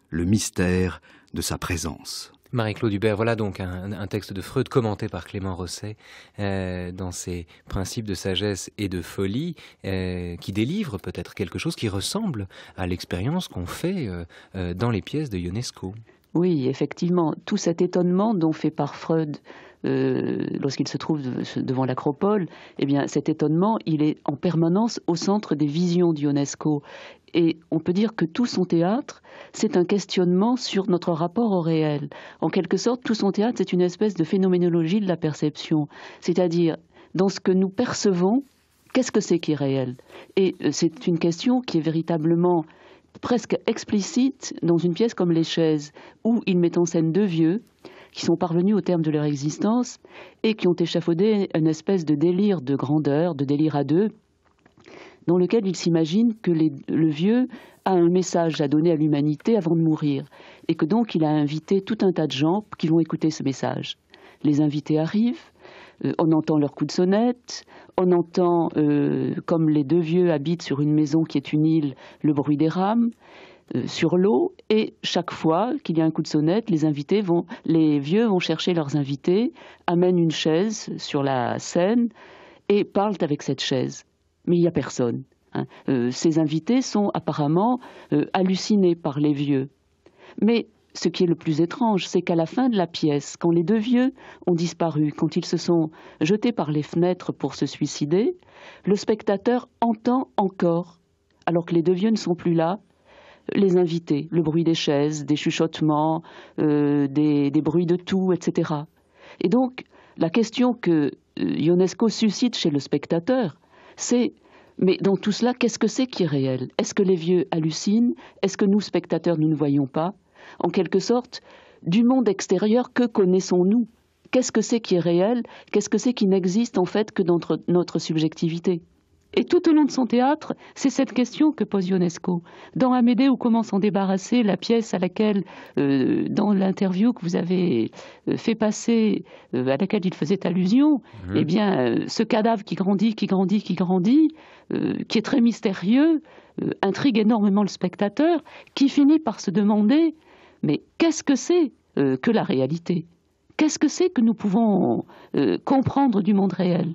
le mystère de sa présence. Marie-Claude Hubert, voilà donc un, texte de Freud commenté par Clément Rosset euh, dans ses principes de sagesse et de folie euh, qui délivre peut-être quelque chose qui ressemble à l'expérience qu'on fait euh, dans les pièces de Ionesco. Oui, effectivement, tout cet étonnement dont fait par Freud euh, lorsqu'il se trouve devant l'acropole, eh bien cet étonnement, il est en permanence au centre des visions d'Ionesco. Et on peut dire que tout son théâtre, c'est un questionnement sur notre rapport au réel. En quelque sorte, tout son théâtre, c'est une espèce de phénoménologie de la perception. C'est-à-dire, dans ce que nous percevons, qu'est-ce que c'est qui est réel Et euh, c'est une question qui est véritablement presque explicite dans une pièce comme Les Chaises, où il met en scène deux vieux qui sont parvenus au terme de leur existence et qui ont échafaudé une espèce de délire de grandeur, de délire à deux, dans lequel ils s'imaginent que le vieux a un message à donner à l'humanité avant de mourir, et que donc il a invité tout un tas de gens qui vont écouter ce message. Les invités arrivent, euh, on entend leur coups de sonnette, on entend, euh, comme les deux vieux habitent sur une maison qui est une île, le bruit des rames, euh, sur l'eau, et chaque fois qu'il y a un coup de sonnette, les invités vont, les vieux vont chercher leurs invités, amènent une chaise sur la scène et parlent avec cette chaise. Mais il n'y a personne. Hein. Euh, ces invités sont apparemment euh, hallucinés par les vieux. Mais ce qui est le plus étrange, c'est qu'à la fin de la pièce, quand les deux vieux ont disparu, quand ils se sont jetés par les fenêtres pour se suicider, le spectateur entend encore, alors que les deux vieux ne sont plus là, les invités, le bruit des chaises, des chuchotements, euh, des, des, bruits de tout, etc. Et donc, la question que euh, Ionesco suscite chez le spectateur, c'est mais dans tout cela, qu'est-ce que c'est qui est réel Est-ce que les vieux hallucinent Est-ce que nous, spectateurs, nous ne voyons pas En quelque sorte, du monde extérieur, que connaissons-nous Qu'est-ce que c'est qui est réel Qu'est-ce que c'est qui n'existe en fait que dans notre subjectivité et tout au long de son théâtre, c'est cette question que pose Ionesco. Dans Amédée où comment s'en débarrasser, la pièce à laquelle, euh, dans l'interview que vous avez euh, fait passer, euh, à laquelle il faisait allusion, mhm. eh bien, ce cadavre qui grandit, qui grandit, qui grandit, qui est très mystérieux, intrigue énormément le spectateur, qui finit par se demander, mais qu'est-ce que c'est que la réalité Qu'est-ce que c'est que nous pouvons comprendre du monde réel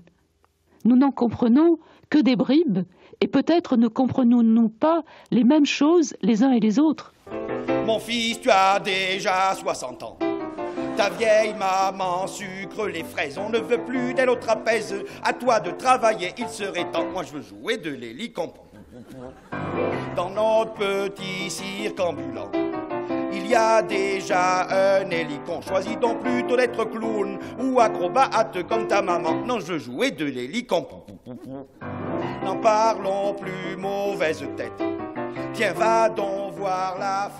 Nous n'en comprenons des bribes, et peut-être ne comprenons-nous pas les mêmes choses les uns et les autres. Mon fils, tu as déjà 60 ans. Ta vieille maman sucre les fraises, on ne veut plus d'elle au trapèze. À toi de travailler, il serait temps. Moi, je veux jouer de l'hélicoptère. Dans notre petit cirque ambulant, il y a déjà un hélicon. Choisis donc plutôt d'être clown ou acrobate comme ta maman. Non, je veux jouer de l'hélicon n'en parlons plus, mauvaise tête. Tiens, va voir la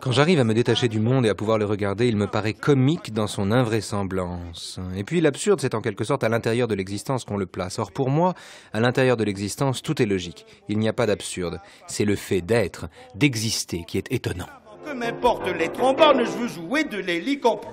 Quand j'arrive à me détacher du monde et à pouvoir le regarder, il me paraît comique dans son invraisemblance. Et puis l'absurde, c'est en quelque sorte à l'intérieur de l'existence qu'on le place. Or pour moi, à l'intérieur de l'existence, tout est logique. Il n'y a pas d'absurde. C'est le fait d'être, d'exister qui est étonnant. Que m'importe les trombones, je veux jouer de l'hélicoptère.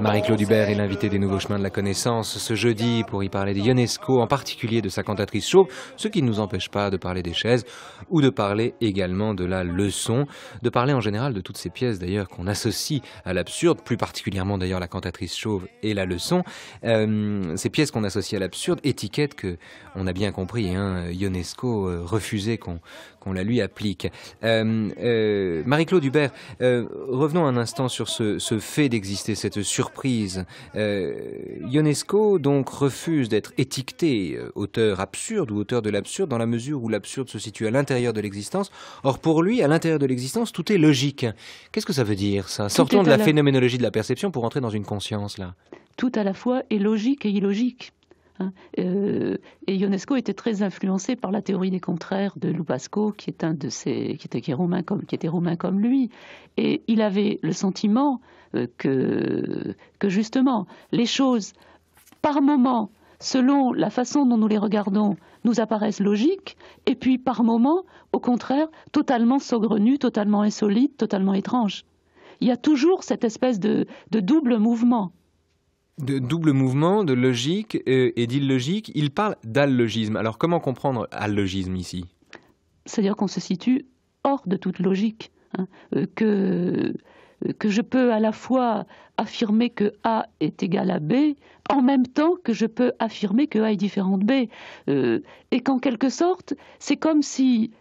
Marie-Claude Hubert est l'invité des Nouveaux Chemins de la Connaissance ce jeudi pour y parler de Ionesco, en particulier de sa cantatrice chauve, ce qui ne nous empêche pas de parler des chaises ou de parler également de la leçon, de parler en général de toutes ces pièces d'ailleurs qu'on associe à l'absurde, plus particulièrement d'ailleurs la cantatrice chauve et la leçon, euh, ces pièces qu'on associe à l'absurde, étiquette que on a bien compris, hein, Ionesco euh, refusait qu'on qu'on la lui applique. Euh, euh, Marie-Claude Hubert, euh, revenons un instant sur ce, fait d'exister, cette surprise. Ionesco donc refuse d'être étiqueté auteur absurde ou auteur de l'absurde dans la mesure où l'absurde se situe à l'intérieur de l'existence. Or pour lui, à l'intérieur de l'existence, tout est logique. Qu'est-ce que ça veut dire ça Sortons de la, la phénoménologie de la perception pour entrer dans une conscience là. Tout à la fois est logique et illogique Hein. Euh, et Ionesco était très influencé par la théorie des contraires de Loupasco, qui était, romain comme, lui. Et il avait le sentiment euh, que, justement, les choses, par moment, selon la façon dont nous les regardons, nous apparaissent logiques, et puis par moment, au contraire, totalement saugrenues, totalement insolites, totalement étranges. Il y a toujours cette espèce de double mouvement de double mouvement de logique euh, et d'illogique. Il parle d'allogisme. Alors comment comprendre allogisme ici C'est-à-dire qu'on se situe hors de toute logique, hein. euh, que, euh, que je peux à la fois affirmer que A est égal à B, en même temps que je peux affirmer que A est différent de B, et qu'en quelque sorte, c'est comme si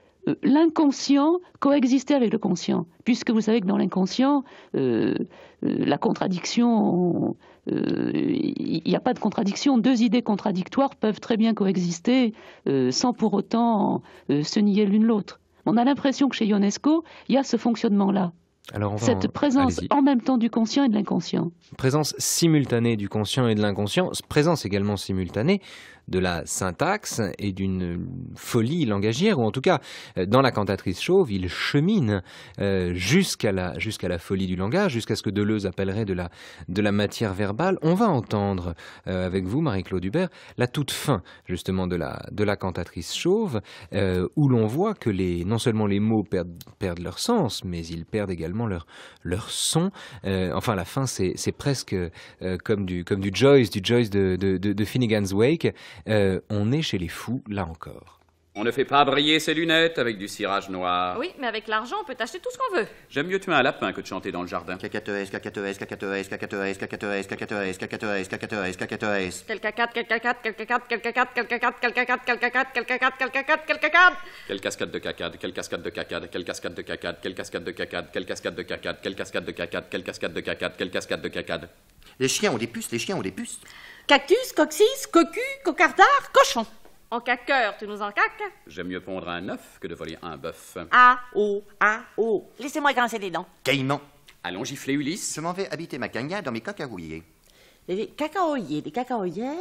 l'inconscient coexistait avec le conscient, puisque vous savez que dans l'inconscient, la contradiction, euh, il n'y a pas de contradiction. Deux idées contradictoires peuvent très bien coexister euh, sans pour autant euh, se nier l'une l'autre. On a l'impression que chez Ionesco, il y a ce fonctionnement-là. Cette présence en même temps du conscient et de l'inconscient. Présence simultanée du conscient et de l'inconscient, présence également simultanée de la syntaxe et d'une folie langagière, ou en tout cas, euh, dans la cantatrice chauve, il chemine euh, jusqu'à la, jusqu'à la folie du langage, jusqu'à ce que Deleuze appellerait de la, de la matière verbale. On va entendre euh, avec vous, Marie-Claude Hubert, la toute fin, justement, de la, de la cantatrice chauve, où l'on voit que les, non seulement les mots perdent, perdent leur sens, mais ils perdent également leur, leur son. enfin, la fin, c'est presque comme, du, comme du Joyce, du Joyce de, de Finnegan's Wake. Euh, on est chez les fous, là encore. On ne fait pas briller ses lunettes avec du cirage noir. Oui, mais avec l'argent, on peut acheter tout ce qu'on veut. J'aime mieux tuer un lapin que de chanter dans le jardin. Cacatoès, cacatoès, cacatoès, cacatoès, cacatoès, cacatoès, cacatoès, cacatoès, cacatoès. Quelcacat, quelcacat, quelcacat, quelcacat, quelcacat, quelcacat, quelcacat, quelcacat, quelcacat, quelcacat. Quelle cascade de cacade, quelle cascade de cacade, quelle cascade de cacade, quelle cascade de cacade, quelle cascade de cacade, quelle cascade de cacade, quelle cascade de cacade, quelle cascade de cacade. Les chiens ont des puces, les chiens ont des puces. Cactus, coccyx, cocu, cocardard, cochon. En caqueur, tu nous en cacques. J'aime mieux pondre un œuf que de voler un bœuf. Ah, oh, ah, oh. Laissez-moi grincer des dents. Caïman. Allons gifler Ulysse. Je m'en vais habiter ma cagna dans mes coques à euh, les cacaoyers, les cacaoyères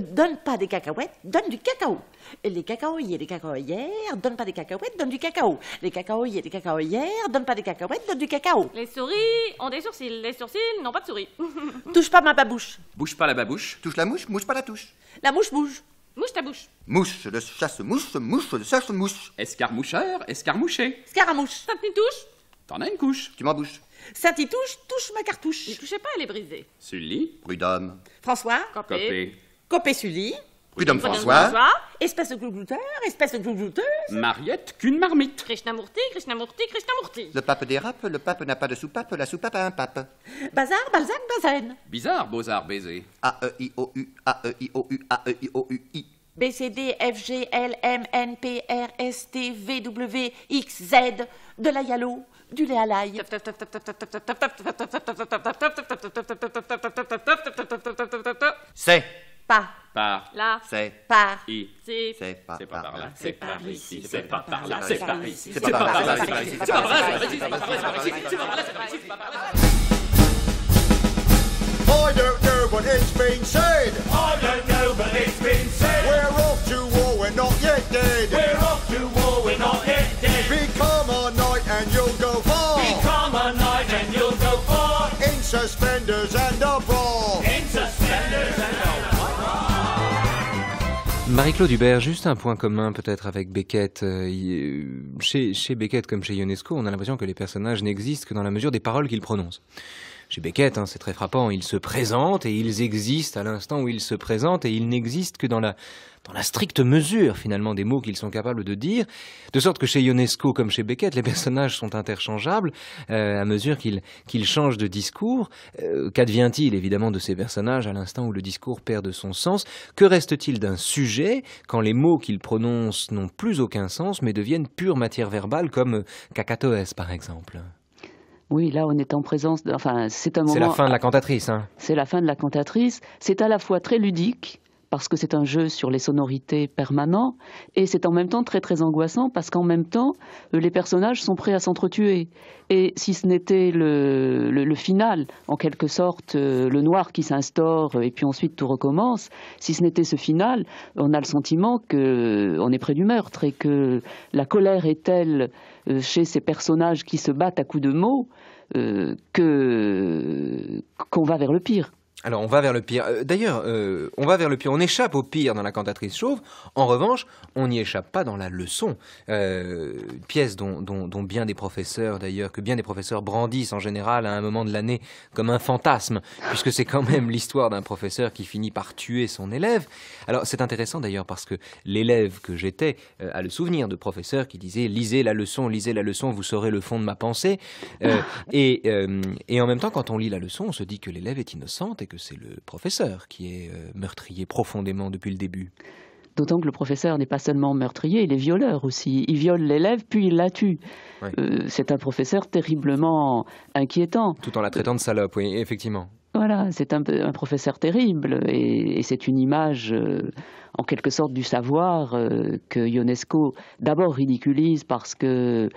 donnent pas des cacahuètes, donne du cacao. Les cacaoyers, les cacaoyères donnent pas des cacahuètes, donne du cacao. Les cacaoyers, les cacaoyères donnent pas des cacahuètes, donnent du cacao. Les souris ont des sourcils, les sourcils n'ont pas de souris. [laughs] touche pas ma babouche. Bouge pas la babouche. Touche la mouche, mouche pas la touche. La mouche bouge. Mouche ta bouche. Mouche de chasse mouche, mouche de chasse mouche. Escarmoucheur, escarmouché. Scaramouche. T'as une touche T'en as une couche. Tu bouches. Ça t'y touche, touche ma cartouche. Ne touchez pas, elle est brisée. Sully. Prud'homme. François. Copé. Copé Sully. Prud'homme François. Espèce de glouglouteur, espèce de glouglouteuse. Mariette qu'une marmite. Krishnamurti, Krishnamurti, Krishnamurti. Le pape dérape, le pape n'a pas de soupape, la soupape a un pape. Bazar, Balzac, Bazaine. Bizarre, Beaux-Arts, baiser. A-E-I-O-U, A-E-I-O-U, A-E-I-O-U-I. B, C, D, F, G, L, M, N, P, R, S, T, V, W, X, Z, de la Yalo, du lait à l'ail. C'est. Pas. Par. Là. C'est. C'est. pas là. C'est C'est pas C'est C'est pas C'est C'est pas par là. C'est C'est pas par là. C'est ici. C'est pas là. I oh, don't know, what it's been said. I oh, don't know, what it's been said. We're off to war, we're not yet dead. We're off to war, we're not yet dead. Become a knight and you'll go far. Become a knight and you'll go far. In suspenders and a bra. In suspenders and a Marie-Claude Hubert, juste un point commun peut-être avec Beckett. Euh, euh, chez, chez Beckett comme chez Ionesco, on a l'impression que les personnages n'existent que dans la mesure des paroles qu'ils prononcent chez Beckett, hein, c'est très frappant, ils se présentent et ils existent à l'instant où ils se présentent et ils n'existent que dans la, dans la stricte mesure finalement des mots qu'ils sont capables de dire, de sorte que chez Ionesco comme chez Beckett, les personnages sont interchangeables euh, à mesure qu'ils qu'ils changent de discours. Euh, qu'advient-il évidemment de ces personnages à l'instant où le discours perd de son sens Que reste-t-il d'un sujet quand les mots qu'ils prononcent n'ont plus aucun sens mais deviennent pure matière verbale comme cacatoès, par exemple oui, là, on est en présence. De, enfin, c'est un moment. C'est la fin de la cantatrice. Hein. C'est la fin de la cantatrice. C'est à la fois très ludique parce que c'est un jeu sur les sonorités permanents, et c'est en même temps très très angoissant, parce qu'en même temps, euh, les personnages sont prêts à s'entretuer. Et si ce n'était le, le, final, en quelque sorte, euh, le noir qui s'instaure, euh, et puis ensuite tout recommence, si ce n'était ce final, on a le sentiment qu'on est près du meurtre, et que la colère est telle chez ces personnages qui se battent à coups de mots, que qu'on va vers le pire. Alors on va vers le pire. Euh, d'ailleurs, euh, on va vers le pire. On échappe au pire dans la cantatrice chauve. En revanche, on n'y échappe pas dans la leçon. Euh, pièce dont, bien des professeurs, d'ailleurs, que bien des professeurs brandissent en général à un moment de l'année comme un fantasme, puisque c'est quand même l'histoire d'un professeur qui finit par tuer son élève. Alors c'est intéressant d'ailleurs parce que l'élève que j'étais a le souvenir de professeurs qui disaient lisez la leçon, lisez la leçon, vous saurez le fond de ma pensée. et, et en même temps, quand on lit la leçon, on se dit que l'élève est innocente et que c'est le professeur qui est euh, meurtrier profondément depuis le début. D'autant que le professeur n'est pas seulement meurtrier, il est violeur aussi. Il viole l'élève, puis il la tue. Euh, c'est un professeur terriblement inquiétant. Tout en la traitant de salope, oui, effectivement. Voilà, c'est un, professeur terrible et, c'est une image euh, en quelque sorte du savoir que Ionesco d'abord ridiculise parce que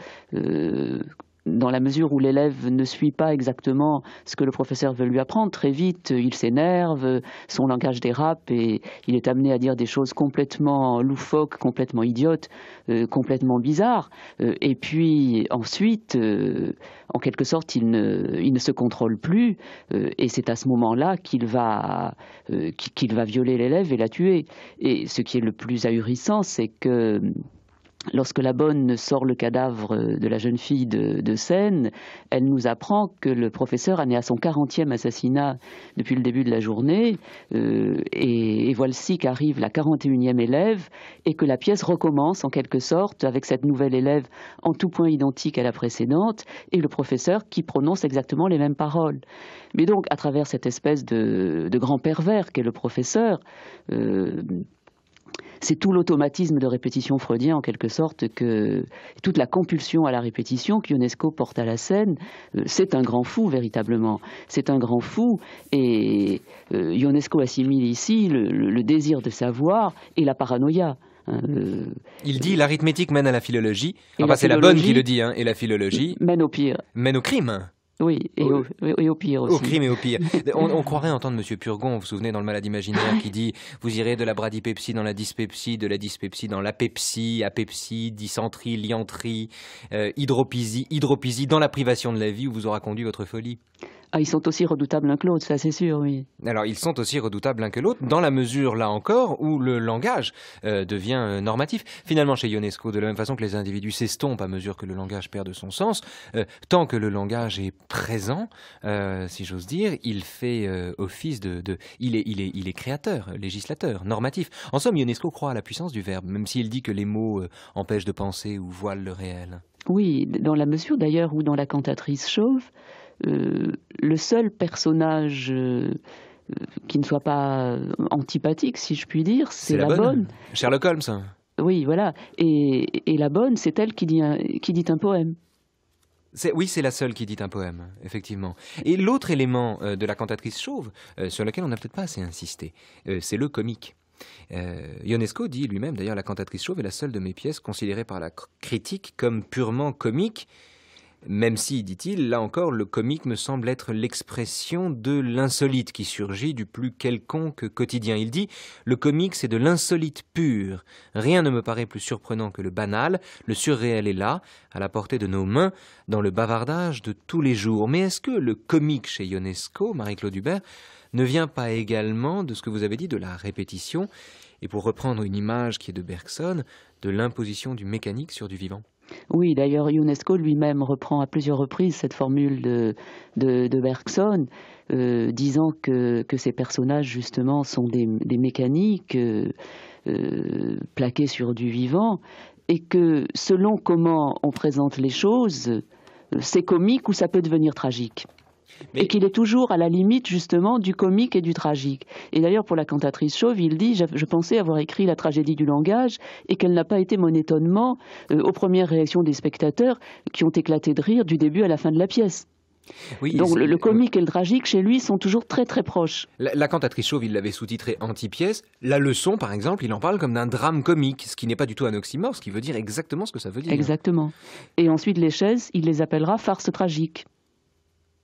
dans la mesure où l'élève ne suit pas exactement ce que le professeur veut lui apprendre, très vite, il s'énerve, son langage dérape et il est amené à dire des choses complètement loufoques, complètement idiotes, euh, complètement bizarres. Euh, et puis ensuite, euh, en quelque sorte, il ne, il ne se contrôle plus et c'est à ce moment-là qu'il va, qu'il va violer l'élève et la tuer. Et ce qui est le plus ahurissant, c'est que Lorsque la bonne sort le cadavre de la jeune fille de, Seine, elle nous apprend que le professeur a né à son 40e assassinat depuis le début de la journée, euh, et, voici qu'arrive la 41e élève, et que la pièce recommence en quelque sorte avec cette nouvelle élève en tout point identique à la précédente, et le professeur qui prononce exactement les mêmes paroles. Mais donc, à travers cette espèce de, grand pervers qu'est le professeur, euh, c'est tout l'automatisme de répétition freudien, en quelque sorte, que toute la compulsion à la répétition qu'UNESCO porte à la scène, euh, c'est un grand fou, véritablement. C'est un grand fou, et euh, Ionesco assimile ici le, désir de savoir et la paranoïa. Hein, euh. Il dit l'arithmétique mène à la philologie. Enfin, c'est la bonne qui le dit, hein, et la philologie mène au pire. Mène au crime. Oui, oh, et au, pire aussi. Au crime et au pire. [laughs] On, croirait entendre M. Purgon, vous vous souvenez, dans Le Malade Imaginaire, qui dit Vous irez de la bradypepsie dans la dyspepsie, de la dyspepsie dans l'apepsie, apepsie, dysenterie, lianterie, euh, hydropisie, hydropisie dans la privation de la vie où vous aura conduit votre folie. Ah, ils sont aussi redoutables l'un que l'autre, ça c'est sûr, oui. Alors ils sont aussi redoutables l'un que l'autre, dans la mesure, là encore, où le langage euh, devient euh, normatif. Finalement, chez Ionesco, de la même façon que les individus s'estompent à mesure que le langage perd de son sens, euh, tant que le langage est présent, si j'ose dire, il fait office de... il, est, il, est, il, est, créateur, législateur, normatif. En somme, Ionesco croit à la puissance du verbe, même s'il dit que les mots empêchent de penser ou voilent le réel. Oui, dans la mesure d'ailleurs où dans la cantatrice chauve, euh, le seul personnage euh, euh, qui ne soit pas antipathique, si je puis dire, c'est la, bonne. Sherlock Holmes. Oui, voilà. Et, la bonne, c'est elle qui dit un, poème. Oui, c'est la seule qui dit un poème, effectivement. Et l'autre élément de la cantatrice chauve, sur lequel on n'a peut-être pas assez insisté, c'est le comique. Ionesco dit lui-même, d'ailleurs, la cantatrice chauve est la seule de mes pièces considérée par la critique comme purement comique, même si, dit-il, là encore, le comique me semble être l'expression de l'insolite qui surgit du plus quelconque quotidien. Il dit Le comique, c'est de l'insolite pur. Rien ne me paraît plus surprenant que le banal. Le surréel est là, à la portée de nos mains, dans le bavardage de tous les jours. Mais est-ce que le comique chez Ionesco, Marie-Claude Hubert, ne vient pas également de ce que vous avez dit de la répétition et pour reprendre une image qui est de Bergson, de l'imposition du mécanique sur du vivant oui, d'ailleurs, UNESCO lui-même reprend à plusieurs reprises cette formule de, Bergson, euh, disant que, ces personnages, justement, sont des, mécaniques euh, plaquées sur du vivant, et que selon comment on présente les choses, euh, c'est comique ou ça peut devenir tragique. Et qu'il est toujours à la limite justement du comique et du tragique. Et d'ailleurs pour la cantatrice Chauve, il dit, je, pensais avoir écrit la tragédie du langage et qu'elle n'a pas été mon étonnement euh, aux premières réactions des spectateurs qui ont éclaté de rire du début à la fin de la pièce. Donc le, comique et le tragique, chez lui, sont toujours très très proches. La, cantatrice chauve, il l'avait sous-titré anti-pièce. La leçon, par exemple, il en parle comme d'un drame comique, ce qui n'est pas du tout un oxymore, ce qui veut dire exactement ce que ça veut dire. Exactement. Et ensuite, les chaises, il les appellera farce tragique.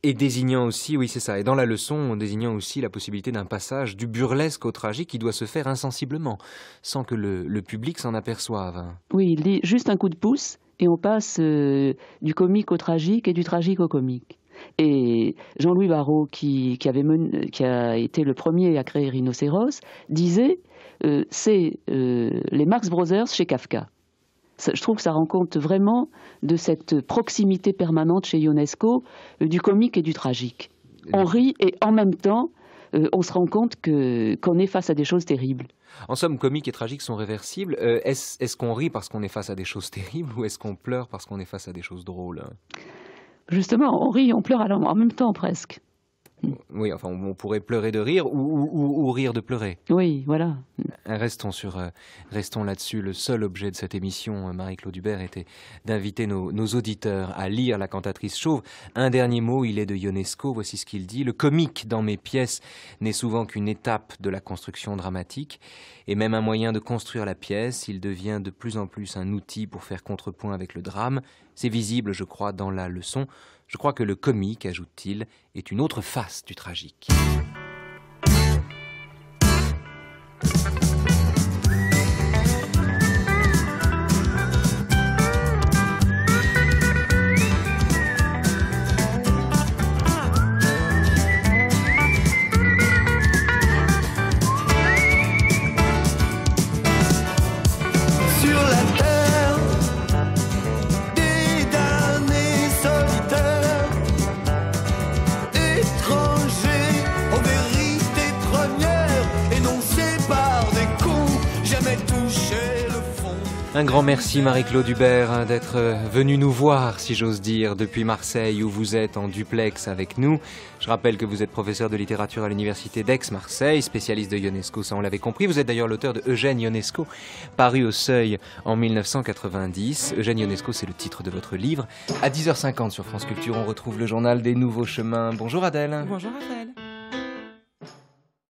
Et désignant aussi, oui c'est ça, et dans la leçon, désignant aussi la possibilité d'un passage du burlesque au tragique qui doit se faire insensiblement, sans que le, public s'en aperçoive. Oui, il dit juste un coup de pouce et on passe euh, du comique au tragique et du tragique au comique. Et Jean-Louis Barrault, qui, avait qui a été le premier à créer Rhinocéros, disait euh, c'est euh, les Marx Brothers chez Kafka je trouve que ça rend compte vraiment de cette proximité permanente chez Ionesco euh, du comique et du tragique. On rit et en même temps, euh, on se rend compte qu'on est face à des choses terribles. En somme, comique et tragique sont réversibles. Euh, est-ce, qu'on rit parce qu'on est face à des choses terribles ou est-ce qu'on pleure parce qu'on est face à des choses drôles Justement, on rit, on pleure en même temps presque oui, enfin, on, pourrait pleurer de rire ou, rire de pleurer. Oui, voilà. Restons sur, euh, restons là-dessus. Le seul objet de cette émission, euh, Marie-Claude Hubert, était d'inviter nos, nos, auditeurs à lire la cantatrice chauve. Un dernier mot, il est de Ionesco. Voici ce qu'il dit le comique dans mes pièces n'est souvent qu'une étape de la construction dramatique et même un moyen de construire la pièce. Il devient de plus en plus un outil pour faire contrepoint avec le drame. C'est visible, je crois, dans la leçon. Je crois que le comique, ajoute-t-il, est une autre face du tragique. merci Marie-Claude Hubert hein, d'être euh, venue nous voir, si j'ose dire, depuis Marseille où vous êtes en duplex avec nous. Je rappelle que vous êtes professeur de littérature à l'université d'Aix-Marseille, spécialiste de Ionesco, ça on l'avait compris. Vous êtes d'ailleurs l'auteur de Eugène Ionesco, paru au Seuil en 1990. Eugène Ionesco, c'est le titre de votre livre. À 10h50 sur France Culture, on retrouve le journal des nouveaux chemins. Bonjour Adèle. Bonjour Raphaël.